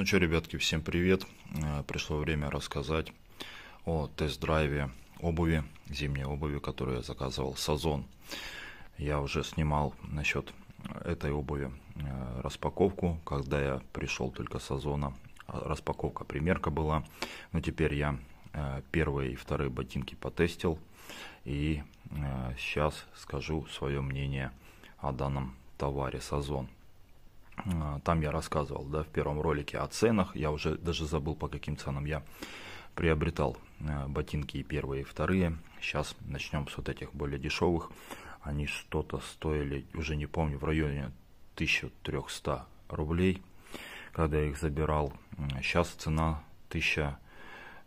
Ну что, ребятки, всем привет. Э, пришло время рассказать о тест-драйве обуви, зимней обуви, которую я заказывал с Озон. Я уже снимал насчет этой обуви э, распаковку, когда я пришел только с Озона. Распаковка, примерка была. Но теперь я э, первые и вторые ботинки потестил. И сейчас скажу свое мнение о данном товаре с Озон. А, там я рассказывал, да, в первом ролике о ценах. Я уже даже забыл, по каким ценам я приобретал э, ботинки и первые, и вторые. Сейчас начнем с вот этих более дешевых. Они что-то стоили, уже не помню, в районе 1300 рублей, когда я их забирал. Сейчас цена 1700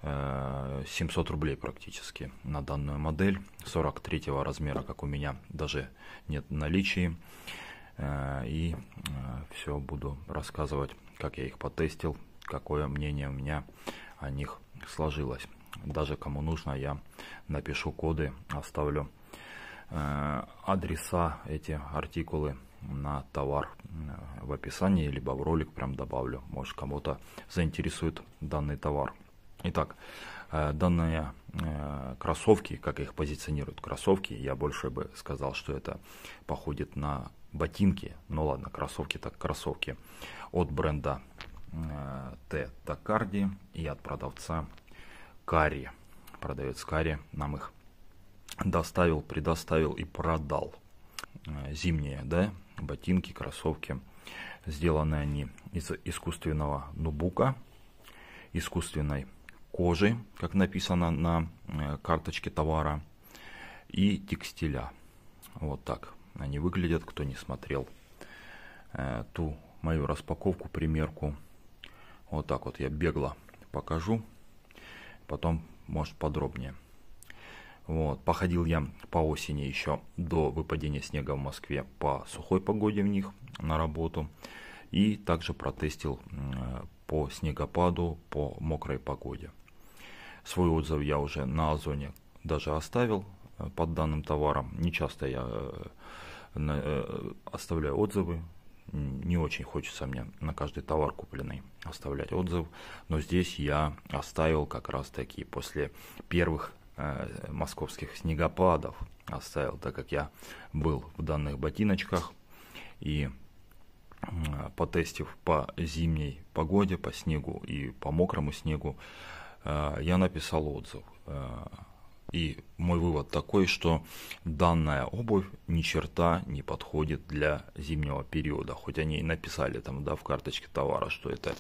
э, рублей практически на данную модель. 43 размера, как у меня, даже нет наличия. Э, и э, все буду рассказывать, как я их потестил, какое мнение у меня о них сложилось. Даже кому нужно, я напишу коды, оставлю э, адреса, эти артикулы на товар в описании, либо в ролик прям добавлю. Может кому-то заинтересует данный товар. Итак, данные кроссовки, как их позиционируют кроссовки, я больше бы сказал, что это походит на ботинки, ну ладно, кроссовки так кроссовки, от бренда э, Т. Токарди и от продавца Кари. Продавец Кари нам их доставил, предоставил и продал. Э, зимние, да, ботинки, кроссовки. Сделаны они из искусственного нубука, искусственной кожи, как написано на э, карточке товара, и текстиля. Вот так они выглядят, кто не смотрел э, ту мою распаковку, примерку. Вот так вот я бегло покажу, потом, может, подробнее. Вот, походил я по осени еще до выпадения снега в Москве по сухой погоде в них на работу. И также протестил э, по снегопаду, по мокрой погоде. Свой отзыв я уже на Озоне даже оставил, Э, под данным товаром Не часто я э, э, оставляю отзывы, не очень хочется мне на каждый товар купленный оставлять отзыв, но здесь я оставил как раз таки после первых московских снегопадов оставил, так как я был в данных ботиночках и потестив по зимней погоде, по снегу и по мокрому снегу, я написал отзыв. И мой вывод такой, что данная обувь ни черта не подходит для зимнего периода. Хоть они и написали там, да, в карточке товара, что это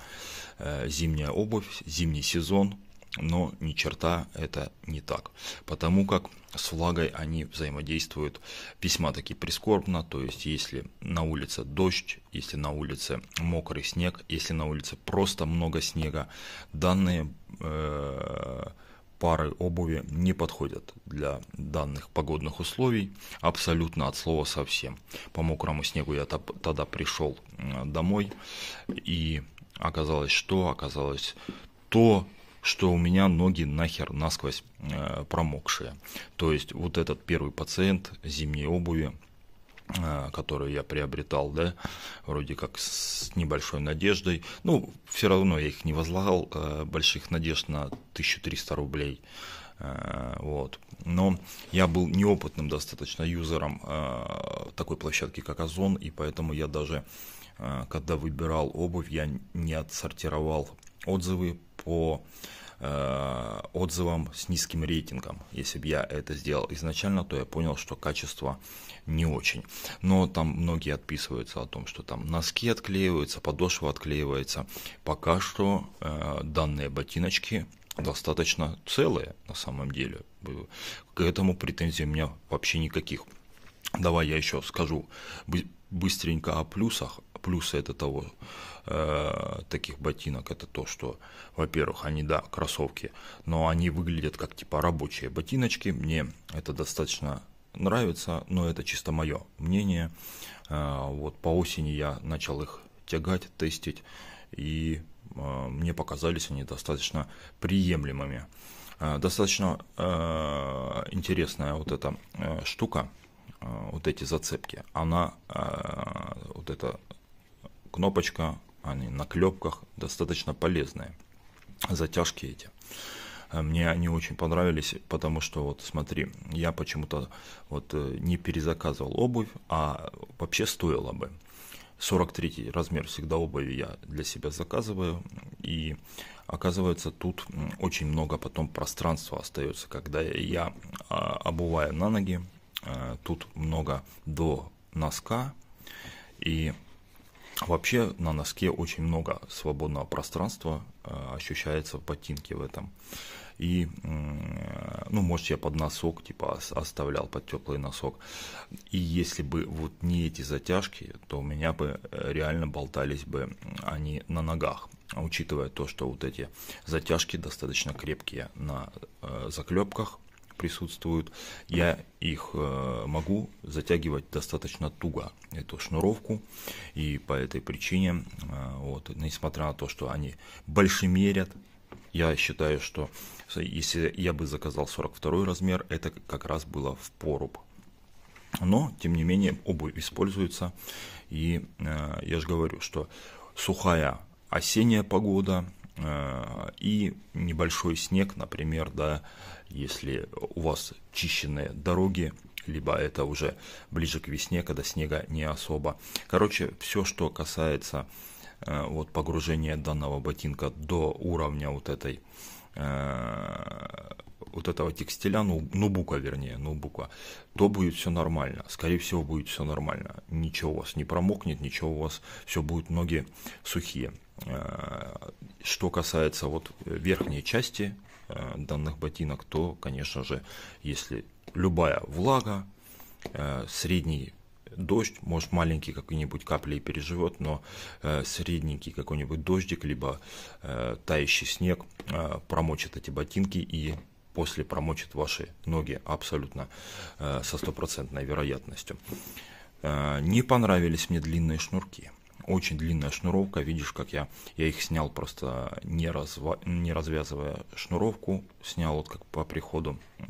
э, зимняя обувь, зимний сезон, но ни черта это не так. Потому как с влагой они взаимодействуют весьма таки прискорбно, то есть если на улице дождь, если на улице мокрый снег, если на улице просто много снега, данные э, пары обуви не подходят для данных погодных условий абсолютно от слова совсем. По мокрому снегу я тогда пришел домой и оказалось что? Оказалось то, что у меня ноги нахер насквозь э, промокшие. То есть вот этот первый пациент зимней обуви Э, которую я приобретал, да, вроде как с небольшой надеждой. Ну, все равно я их не возлагал, э, больших надежд на 1300 рублей. Э, вот. Но я был неопытным достаточно юзером такой площадки, как Озон, и поэтому я даже, когда выбирал обувь, я не отсортировал отзывы по э, отзывам с низким рейтингом. Если бы я это сделал изначально, то я понял, что качество не очень. Но там многие отписываются о том, что там носки отклеиваются, подошва отклеивается. Пока что э, данные ботиночки достаточно целые на самом деле. К этому претензий у меня вообще никаких. Давай я еще скажу быстренько о плюсах плюсы это того, э, таких ботинок, это то, что, во-первых, они, да, кроссовки, но они выглядят как типа рабочие ботиночки, мне это достаточно нравится, но это чисто мое мнение. Э, вот по осени я начал их тягать, тестить, и э, мне показались они достаточно приемлемыми. Э, достаточно э, интересная вот эта э, штука, э, вот эти зацепки, она, э, вот эта кнопочка, они на клепках достаточно полезные. Затяжки эти. Э, мне они очень понравились, потому что вот смотри, я почему-то вот э, не перезаказывал обувь, а вообще стоило бы. 43 размер всегда обуви я для себя заказываю. И оказывается, тут очень много потом пространства остается, когда я а, обуваю на ноги. Э, тут много до носка. И Вообще на носке очень много свободного пространства э, ощущается в ботинке в этом. И, ну, может, я под носок, типа, оставлял под теплый носок. И если бы вот не эти затяжки, то у меня бы э, реально болтались бы они на ногах. А учитывая то, что вот эти затяжки достаточно крепкие на э, заклепках, присутствуют, я их э, могу затягивать достаточно туго, эту шнуровку, и по этой причине, э, вот, несмотря на то, что они большемерят, я считаю, что если я бы заказал 42 размер, это как раз было в поруб. Но, тем не менее, обувь используется. И э, я же говорю, что сухая осенняя погода э, и небольшой снег, например, да, если у вас чищенные дороги, либо это уже ближе к весне, когда снега не особо. Короче, все, что касается э, вот погружения данного ботинка до уровня вот этой э, вот этого текстиля, ну, нубука вернее, нубука, то будет все нормально. Скорее всего, будет все нормально. Ничего у вас не промокнет, ничего у вас, все будут ноги сухие. Э, что касается вот верхней части э, данных ботинок, то, конечно же, если любая влага, э, средний дождь, может маленький какой-нибудь капли переживет, но э, средненький какой-нибудь дождик, либо э, тающий снег э, промочит эти ботинки и после промочит ваши ноги абсолютно э, со стопроцентной вероятностью. Э, не понравились мне длинные шнурки. Очень длинная шнуровка, видишь, как я, я их снял просто не, разва, не развязывая шнуровку, снял вот как по приходу э,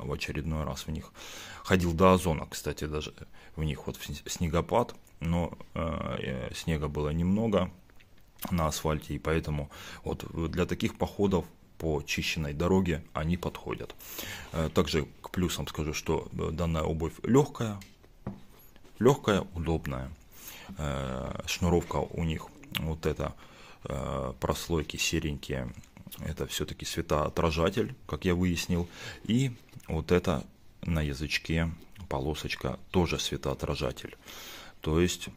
в очередной раз в них. Ходил до озона, кстати, даже в них вот снегопад, но снега было немного на асфальте, и поэтому вот для таких походов по чищенной дороге они подходят. Э, также к плюсам скажу, что э, данная обувь легкая, легкая, удобная. Э, шнуровка у них вот это прослойки серенькие, это все-таки светоотражатель, как я выяснил, и вот это на язычке полосочка тоже светоотражатель. То есть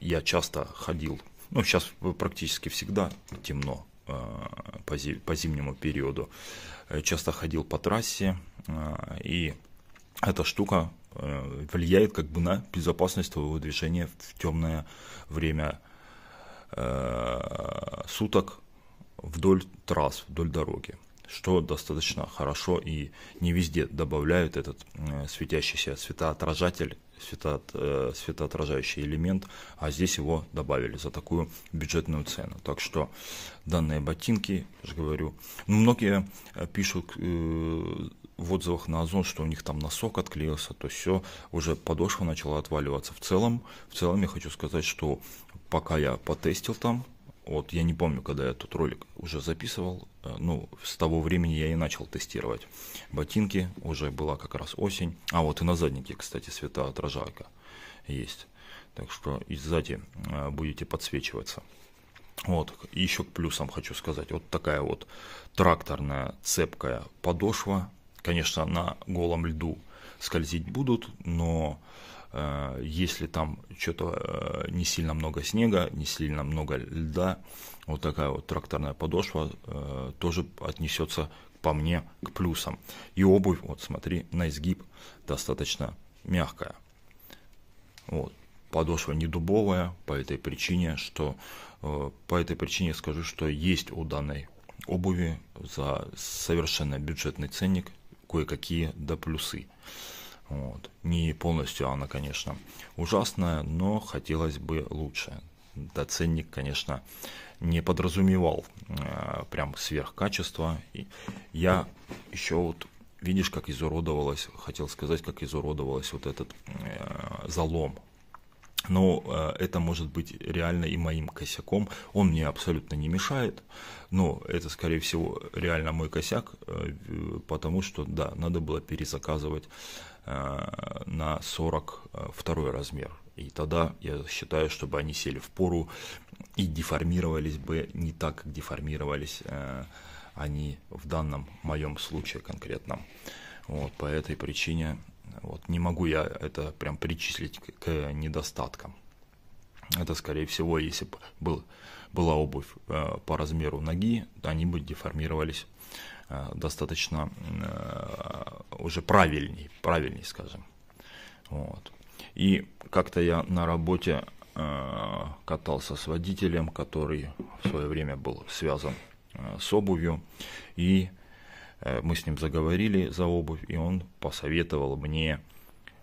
я часто ходил, ну сейчас практически всегда темно, Э, по зимнему периоду. Э, часто ходил по трассе, э, и эта штука влияет как бы на безопасность твоего движения в темное время суток вдоль трасс, вдоль дороги что достаточно хорошо и не везде добавляют этот э, светящийся светоотражатель, светоот, э, светоотражающий элемент, а здесь его добавили за такую бюджетную цену. Так что данные ботинки, я же говорю, ну, многие э, пишут в отзывах на Озон, что у них там носок отклеился, то все, уже подошва начала отваливаться. В целом, в целом я хочу сказать, что пока я потестил там, вот я не помню, когда я тут ролик уже записывал, э, ну, с того времени я и начал тестировать ботинки, уже была как раз осень, а вот и на заднике, кстати, светоотражалка есть, так что и сзади э, будете подсвечиваться. Вот, и еще к плюсам хочу сказать, вот такая вот тракторная цепкая подошва, конечно, на голом льду скользить будут, но Э, если там что-то э, не сильно много снега, не сильно много льда, вот такая вот тракторная подошва э, тоже отнесется по мне к плюсам. И обувь, вот смотри, на изгиб достаточно мягкая. Вот, подошва не дубовая по этой причине, что по этой причине скажу, что есть у данной обуви за совершенно бюджетный ценник кое-какие да плюсы. Вот. Не полностью она, конечно, ужасная, но хотелось бы лучше. Доценник, конечно, не подразумевал э, прям сверхкачество. И я еще вот, видишь, как изуродовалась, хотел сказать, как изуродовалась вот этот э, залом но э, это может быть реально и моим косяком. Он мне абсолютно не мешает, но это, скорее всего, реально мой косяк, э, потому что, да, надо было перезаказывать э, на 42 размер. И тогда я считаю, чтобы они сели в пору и деформировались бы не так, как деформировались они в данном моем случае конкретном. Вот по этой причине вот, не могу я это прям причислить к недостаткам. Это, скорее всего, если бы был, была обувь э, по размеру ноги, они бы деформировались э, достаточно э, уже правильней, правильней, скажем. Вот. И как-то я на работе э, катался с водителем, который в свое время был связан э, с обувью, и Э, мы с ним заговорили за обувь, и он посоветовал мне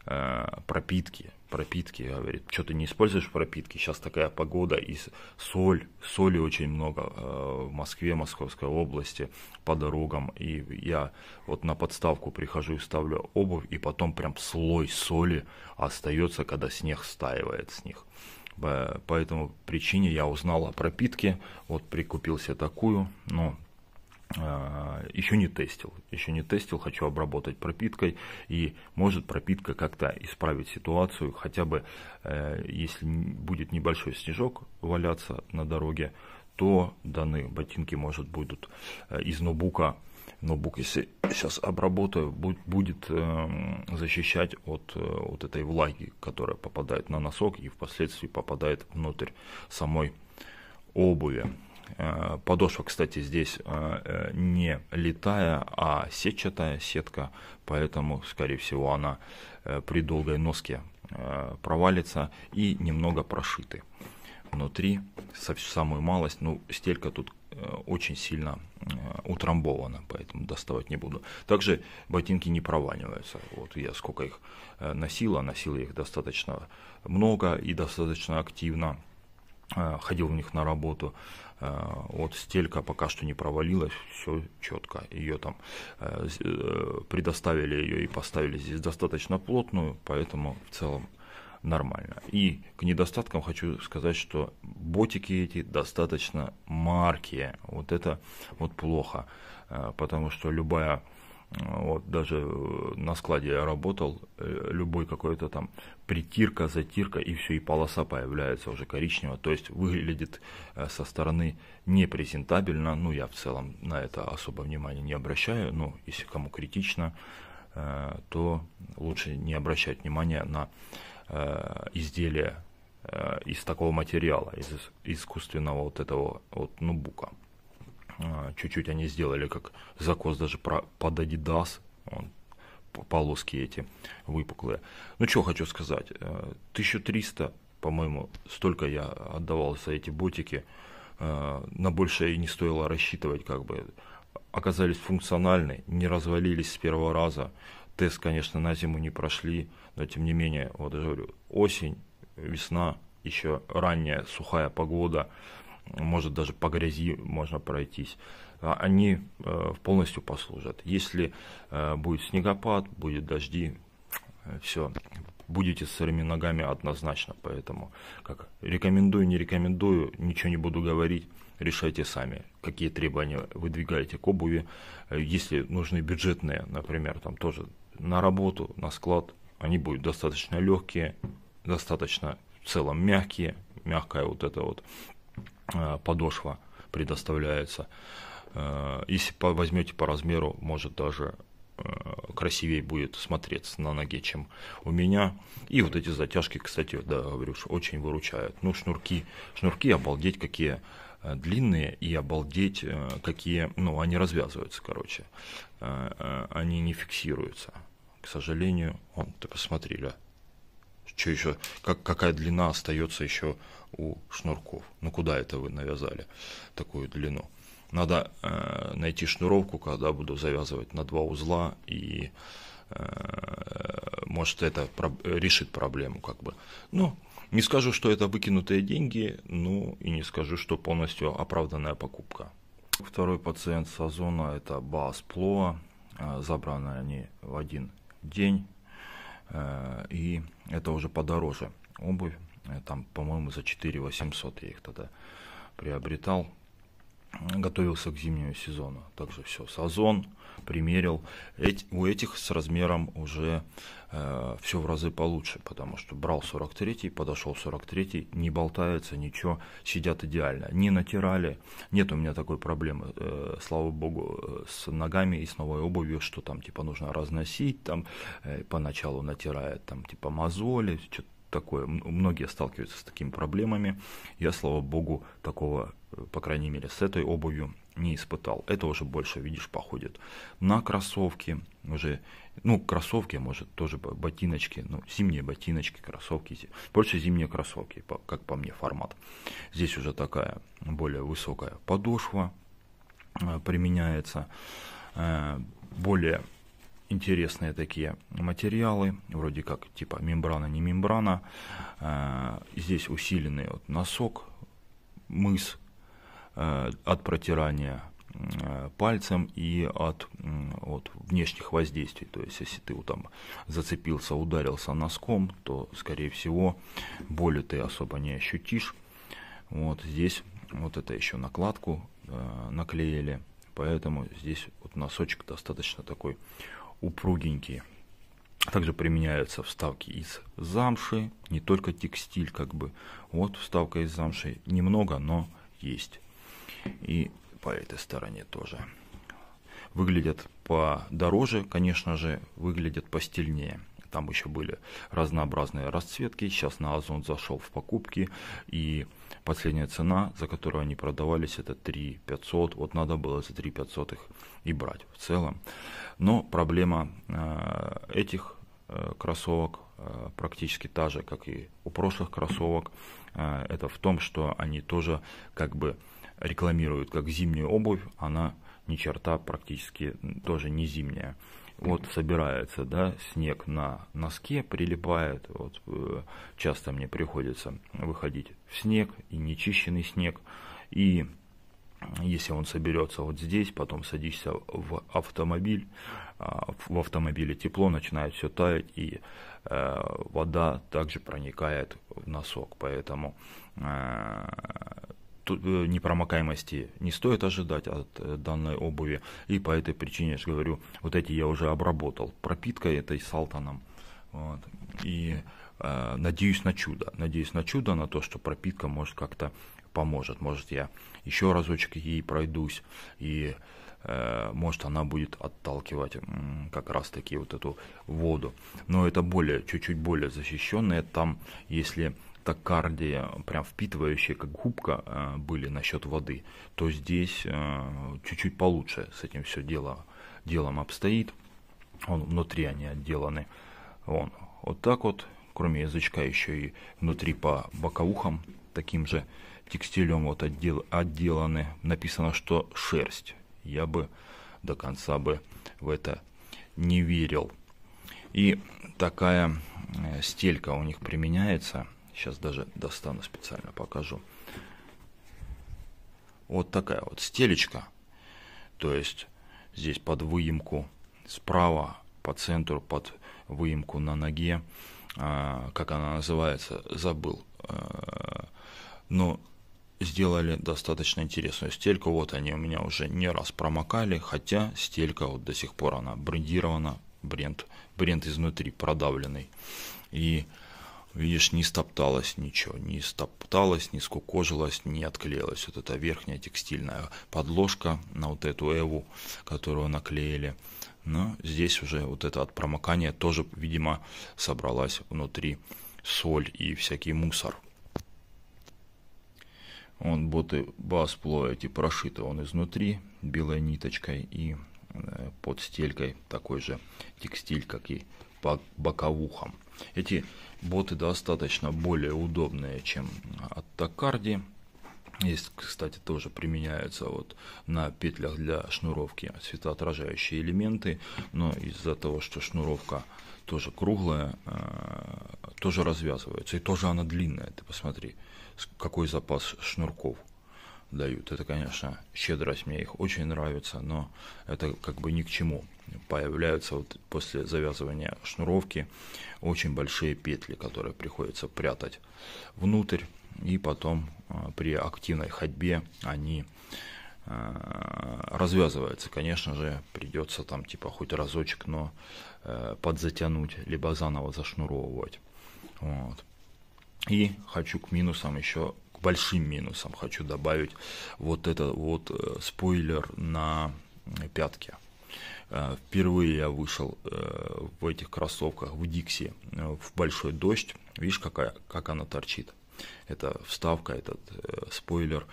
э, пропитки, пропитки, говорит, что ты не используешь пропитки, сейчас такая погода, и соль, соли очень много э, в Москве, Московской области, по дорогам, и я вот на подставку прихожу и ставлю обувь, и потом прям слой соли остается, когда снег стаивает с них. По, этому причине я узнал о пропитке, вот прикупился такую, но Э, еще не тестил, еще не тестил, хочу обработать пропиткой, и может пропитка как-то исправить ситуацию, хотя бы э, если будет небольшой снежок валяться на дороге, то данные ботинки, может, будут э, из ноутбука, ноутбук, если сейчас обработаю, будет эм, защищать от вот этой влаги, которая попадает на носок и впоследствии попадает внутрь самой обуви. Э, подошва, кстати, здесь э, э, не летая, а сетчатая сетка, поэтому, скорее всего, она при долгой носке провалится и немного прошиты. Внутри самую малость, ну, стелька тут очень сильно утрамбована, поэтому доставать не буду. Также ботинки не проваливаются. Вот я сколько их носила, носила их достаточно много и достаточно активно Э, ходил в них на работу. Э, вот стелька пока что не провалилась, все четко. Ее там э, предоставили ее и поставили здесь достаточно плотную, поэтому в целом нормально. И к недостаткам хочу сказать, что ботики эти достаточно маркие. Вот это вот плохо, потому что любая вот, даже э, на складе я работал, э, любой какой-то там притирка, затирка, и все, и полоса появляется уже коричневая, то есть выглядит э, со стороны непрезентабельно, ну, я в целом на это особо внимания не обращаю, ну, если кому критично, то лучше не обращать внимания на изделия из такого материала, из искусственного вот этого вот ноутбука. А, чуть-чуть они сделали как закос даже про, под Adidas, он, полоски эти выпуклые. Ну, что хочу сказать, 1300, э, по-моему, столько я отдавал за эти ботики, э, на большее и не стоило рассчитывать, как бы, оказались функциональны, не развалились с первого раза, тест, конечно, на зиму не прошли, но тем не менее, вот я говорю, осень, весна, еще ранняя сухая погода – может даже по грязи можно пройтись, а они э, полностью послужат. Если э, будет снегопад, будет дожди, э, все, будете с сырыми ногами однозначно. Поэтому как рекомендую, не рекомендую, ничего не буду говорить, решайте сами, какие требования выдвигаете к обуви. Если нужны бюджетные, например, там тоже на работу, на склад, они будут достаточно легкие, достаточно в целом мягкие, мягкая вот эта вот Э, подошва предоставляется. Э, если возьмете по размеру, может даже э, красивее будет смотреться на ноге, чем у меня. И вот эти затяжки, кстати, да, говорю, очень выручают. Ну, шнурки, шнурки обалдеть какие длинные и обалдеть какие, ну, они развязываются, короче. Они не фиксируются. К сожалению, он, ты посмотри, что еще, как, какая длина остается еще у шнурков. Ну куда это вы навязали такую длину? Надо э, найти шнуровку, когда буду завязывать на два узла, и э, может это про решит проблему как бы. Ну, не скажу, что это выкинутые деньги, ну и не скажу, что полностью оправданная покупка. Второй пациент сезона это Баас Плоа, э, забраны они в один день. Э, и это уже подороже обувь, э, там, по-моему, за 4 800 я их тогда приобретал, готовился к зимнему сезону. Также все, сазон примерил. Эти, у этих с размером уже э, все в разы получше, потому что брал 43-й, подошел 43-й, не болтается, ничего, сидят идеально. Не натирали, нет у меня такой проблемы, э, слава богу, с ногами и с новой обувью, что там типа нужно разносить, там э, поначалу натирает, там типа мозоли, что-то такое, многие сталкиваются с такими проблемами. Я, слава богу, такого, э, по крайней мере, с этой обувью не испытал. Это уже больше, видишь, походит на кроссовки, уже, ну, кроссовки, а может, тоже ботиночки, ну, зимние ботиночки, кроссовки, больше зимние кроссовки, как по мне, формат. Здесь уже такая более высокая подошва э, применяется, э, более интересные такие материалы, вроде как типа мембрана, не мембрана. Э, здесь усиленный вот носок, мыс э, от протирания э, пальцем и от, от внешних воздействий. То есть, если ты там зацепился, ударился носком, то, скорее всего, боли ты особо не ощутишь. Вот здесь вот это еще накладку наклеили, поэтому здесь вот носочек достаточно такой упругенькие. Также применяются вставки из замши, не только текстиль как бы. Вот вставка из замши немного, но есть. И по этой стороне тоже. Выглядят подороже, конечно же, выглядят постельнее. Там еще были разнообразные расцветки. Сейчас на Озон зашел в покупки. И последняя цена, за которую они продавались, это 3500. Вот надо было за 3500 их и брать в целом. Но проблема э, этих э, кроссовок э, практически та же, как и у прошлых кроссовок. Э, это в том, что они тоже как бы рекламируют как зимнюю обувь, она ни черта практически тоже не зимняя вот собирается, да, снег на носке прилипает, вот э, часто мне приходится выходить в снег, и нечищенный снег, и если он соберется вот здесь, потом садишься в автомобиль, а, в автомобиле тепло начинает все таять, и э, вода также проникает в носок, поэтому э, Э, непромокаемости не стоит ожидать от э, данной обуви. И по этой причине, я же говорю, вот эти я уже обработал пропиткой этой салтаном. Вот. И э, надеюсь на чудо. Надеюсь на чудо, на то, что пропитка может как-то поможет. Может, я еще разочек ей пройдусь, и э, может, она будет отталкивать как раз-таки вот эту воду. Но это более, чуть-чуть более защищенное. Там, если токардия, прям впитывающие, как губка э, были насчет воды, то здесь э, чуть-чуть получше с этим все дело, делом обстоит. Он внутри они отделаны. Он вот так вот, кроме язычка еще и внутри по боковухам таким же текстилем вот отдел, отделаны. Написано, что шерсть. Я бы до конца бы в это не верил. И такая э, стелька у них применяется – Сейчас даже достану специально, покажу. Вот такая вот стелечка. То есть здесь под выемку справа, по центру, под выемку на ноге. А, как она называется, забыл. А, но сделали достаточно интересную стельку. Вот они у меня уже не раз промокали, хотя стелька вот до сих пор она брендирована, бренд, бренд изнутри продавленный. И Видишь, не стопталось ничего, не стопталось, не скукожилось, не отклеилось. Вот эта верхняя текстильная подложка на вот эту эву, которую наклеили. Но здесь уже вот это от промокания тоже, видимо, собралась внутри соль и всякий мусор. Он боты бас эти прошиты он изнутри белой ниточкой и э, под стелькой такой же текстиль, как и по боковухам. Эти боты достаточно более удобные, чем от Токарди. Есть, кстати, тоже применяются вот на петлях для шнуровки светоотражающие элементы, но из-за того, что шнуровка тоже круглая, э, тоже развязывается. И тоже она длинная, ты посмотри, какой запас шнурков дают. Это, конечно, щедрость, мне их очень нравится, но это как бы ни к чему появляются вот после завязывания шнуровки очень большие петли, которые приходится прятать внутрь. И потом а, при активной ходьбе они а, развязываются, Конечно же, придется там типа хоть разочек, но а, подзатянуть, либо заново зашнуровывать. Вот. И хочу к минусам еще, к большим минусам хочу добавить вот этот вот э, спойлер на пятке. Э, впервые я вышел э, в этих кроссовках в Дикси э, в большой дождь. Видишь, какая, как она торчит. Это вставка, этот э, спойлер.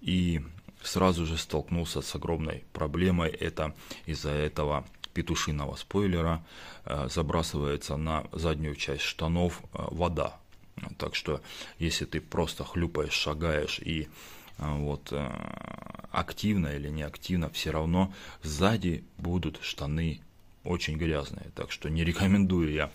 И сразу же столкнулся с огромной проблемой. Это из-за этого петушиного спойлера э, забрасывается на заднюю часть штанов э, вода. Так что, если ты просто хлюпаешь, шагаешь и Э, вот, э, активно или неактивно, все равно сзади будут штаны очень грязные. Так что не рекомендую я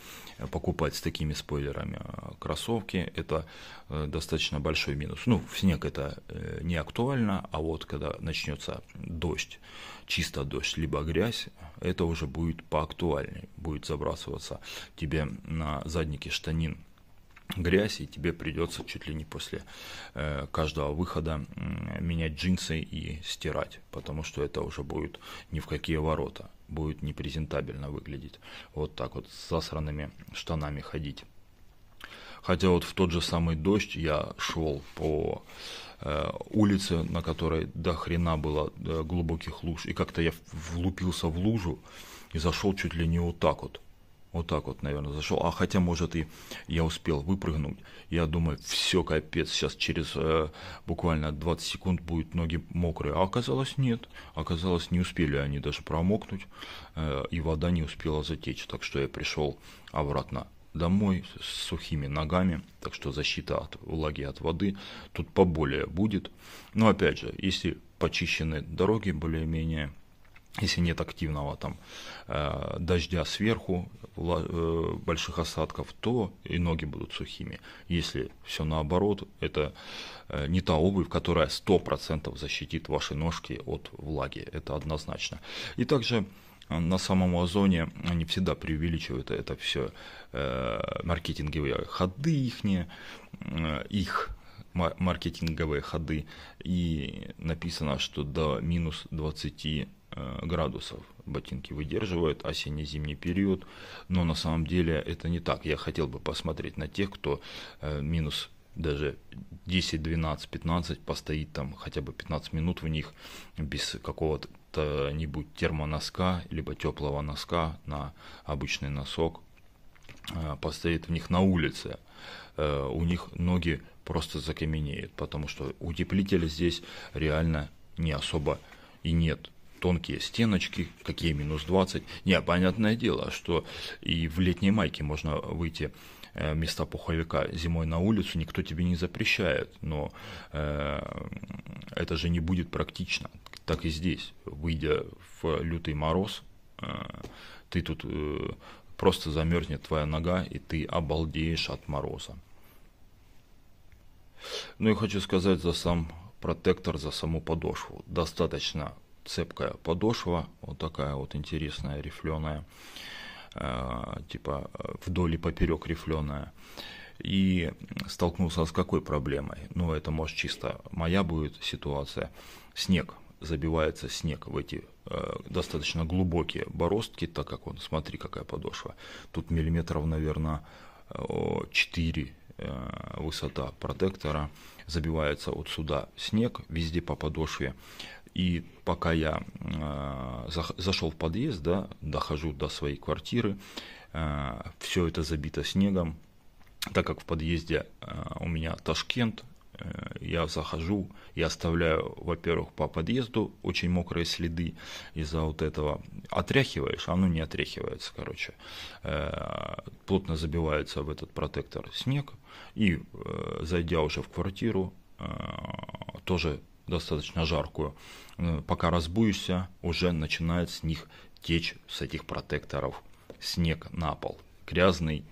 покупать с такими спойлерами э, кроссовки. Это достаточно большой минус. Ну, в снег это не актуально, а вот когда начнется дождь, чисто дождь, либо грязь, это уже будет поактуальнее. Будет забрасываться тебе на задники штанин грязь, и тебе придется чуть ли не после э, каждого выхода менять джинсы и стирать, потому что это уже будет ни в какие ворота, будет непрезентабельно выглядеть, вот так вот с засранными штанами ходить. Хотя вот в тот же самый дождь я шел по э, улице, на которой до хрена было э, глубоких луж, и как-то я влупился в лужу и зашел чуть ли не вот так вот вот так вот, наверное, зашел. А хотя, может, и я успел выпрыгнуть. Я думаю, все, капец, сейчас через э, буквально 20 секунд будут ноги мокрые. А оказалось, нет. Оказалось, не успели они даже промокнуть, э, и вода не успела затечь. Так что я пришел обратно домой с сухими ногами, так что защита от влаги, от воды тут поболее будет. Но опять же, если почищены дороги более-менее, если нет активного там э, дождя сверху, э, больших осадков, то и ноги будут сухими. Если все наоборот, это э, не та обувь, которая 100% защитит ваши ножки от влаги, это однозначно. И также на самом Озоне они всегда преувеличивают это все, маркетинговые ходы их, их маркетинговые ходы, и написано, что до минус 20 Э, градусов ботинки выдерживают осенне-зимний период, но на самом деле это не так. Я хотел бы посмотреть на тех, кто э, минус даже 10, 12, 15 постоит там хотя бы 15 минут в них без какого-то нибудь термоноска, либо теплого носка на обычный носок, э, постоит в них на улице. У них ноги просто закаменеют, потому что утеплителя здесь реально не особо и нет тонкие стеночки, какие минус 20. Не, понятное дело, что и в летней майке можно выйти э, места пуховика зимой на улицу, никто тебе не запрещает, но э, это же не будет практично. Так и здесь, выйдя в лютый мороз, э, ты тут э, просто замерзнет твоя нога, и ты обалдеешь от мороза. Ну и хочу сказать за сам протектор, за саму подошву. Достаточно цепкая подошва, вот такая вот интересная, рифленая, э, типа э, вдоль и поперек рифленая. И столкнулся с какой проблемой? Ну, это, может, чисто моя будет ситуация. Снег, забивается снег в эти э, достаточно глубокие бороздки, так как он, смотри, какая подошва. Тут миллиметров, наверное, 4 высота протектора, забивается вот сюда снег везде по подошве, и пока я а, зашел в подъезд, да, дохожу до своей квартиры, а, все это забито снегом, так как в подъезде а, у меня Ташкент, э, я захожу и оставляю, во-первых, по подъезду очень мокрые следы из-за вот этого. Отряхиваешь, оно не отряхивается, короче. Э, плотно забивается в этот протектор снег. И э, зайдя уже в квартиру, тоже достаточно жаркую. Э, пока разбуешься, уже начинает с них течь, с этих протекторов, снег на пол. Грязный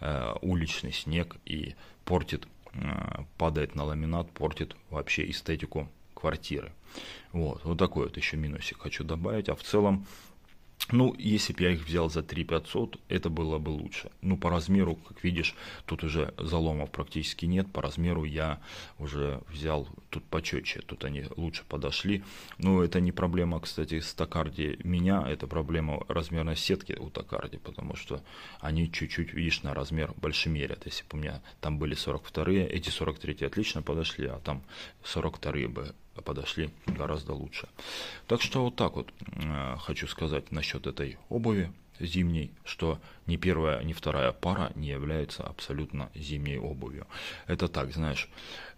э, уличный снег и портит, э, падает на ламинат, портит вообще эстетику квартиры. Вот, вот такой вот еще минусик хочу добавить. А в целом ну, если бы я их взял за 3 500, это было бы лучше. Ну, по размеру, как видишь, тут уже заломов практически нет. По размеру я уже взял тут почетче. Тут они лучше подошли. Но это не проблема, кстати, с Токарди меня. Это проблема размерной сетки у Токарди, потому что они чуть-чуть, видишь, на размер больше мерят. Если бы у меня там были 42-е, эти 43-е отлично подошли, а там 42 бы подошли гораздо лучше. Так что вот так вот э, хочу сказать насчет этой обуви зимней, что ни первая, ни вторая пара не являются абсолютно зимней обувью. Это так, знаешь,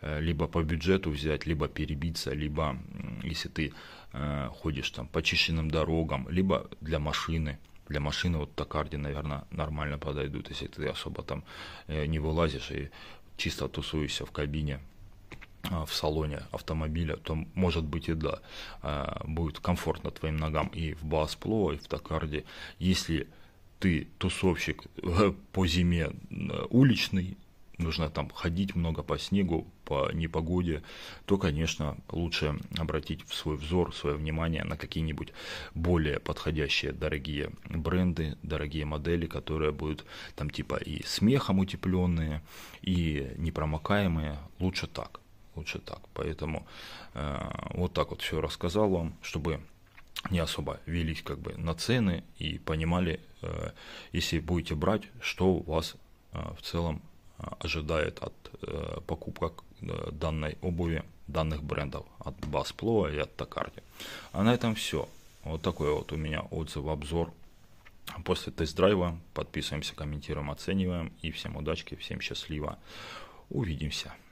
э, либо по бюджету взять, либо перебиться, либо если ты э, ходишь там по чищенным дорогам, либо для машины, для машины вот токарди, наверное, нормально подойдут, если ты особо там не вылазишь и чисто тусуешься в кабине, а, в салоне автомобиля, то, может быть, и да, а, будет комфортно твоим ногам и в Баспло, и в Токарде. Если ты тусовщик э, по зиме э, уличный, нужно там ходить много по снегу, по непогоде, то, конечно, лучше обратить в свой взор, свое внимание на какие-нибудь более подходящие дорогие бренды, дорогие модели, которые будут там типа и смехом утепленные, и непромокаемые, лучше так лучше так. Поэтому э, вот так вот все рассказал вам, чтобы не особо велись как бы на цены и понимали, э, если будете брать, что вас э, в целом э, ожидает от э, покупка э, данной обуви, данных брендов, от Басплоа и от Токарди. А на этом все. Вот такой вот у меня отзыв, обзор после тест-драйва. Подписываемся, комментируем, оцениваем. И всем удачки, всем счастливо. Увидимся.